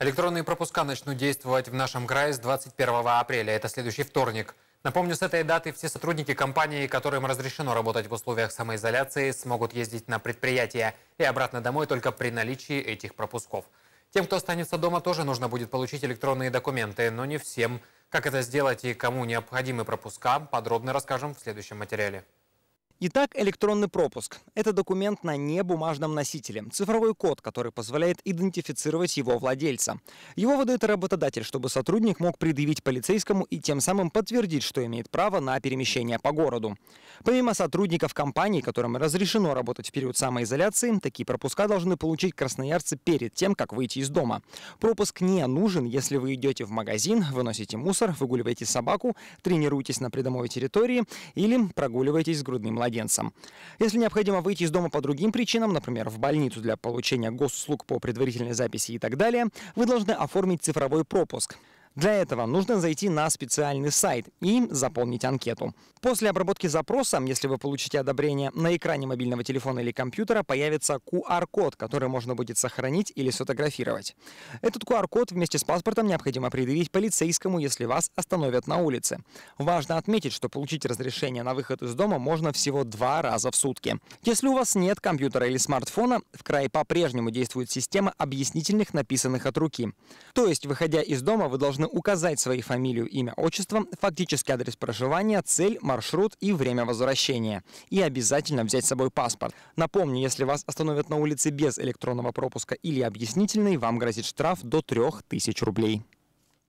Электронные пропуска начнут действовать в нашем крае с 21 апреля, это следующий вторник. Напомню, с этой даты все сотрудники компании, которым разрешено работать в условиях самоизоляции, смогут ездить на предприятия и обратно домой только при наличии этих пропусков. Тем, кто останется дома, тоже нужно будет получить электронные документы, но не всем. Как это сделать и кому необходимы пропуска, подробно расскажем в следующем материале. Итак, электронный пропуск – это документ на небумажном носителе, цифровой код, который позволяет идентифицировать его владельца. Его выдает работодатель, чтобы сотрудник мог предъявить полицейскому и тем самым подтвердить, что имеет право на перемещение по городу. Помимо сотрудников компании, которым разрешено работать в период самоизоляции, такие пропуска должны получить красноярцы перед тем, как выйти из дома. Пропуск не нужен, если вы идете в магазин, выносите мусор, выгуливаете собаку, тренируетесь на придомовой территории или прогуливаетесь с грудным лагерем младенцем. Если необходимо выйти из дома по другим причинам, например, в больницу для получения госуслуг по предварительной записи и так далее, вы должны оформить цифровой пропуск. Для этого нужно зайти на специальный сайт и заполнить анкету. После обработки запроса, если вы получите одобрение, на экране мобильного телефона или компьютера появится QR-код, который можно будет сохранить или сфотографировать. Этот QR-код вместе с паспортом необходимо предъявить полицейскому, если вас остановят на улице. Важно отметить, что получить разрешение на выход из дома можно всего два раза в сутки. Если у вас нет компьютера или смартфона, в край по-прежнему действует система объяснительных написанных от руки. То есть, выходя из дома, вы должны указать свои фамилию, имя, отчество, фактический адрес проживания, цель, маршрут и время возвращения. И обязательно взять с собой паспорт. Напомню, если вас остановят на улице без электронного пропуска или объяснительной, вам грозит штраф до 3000 рублей.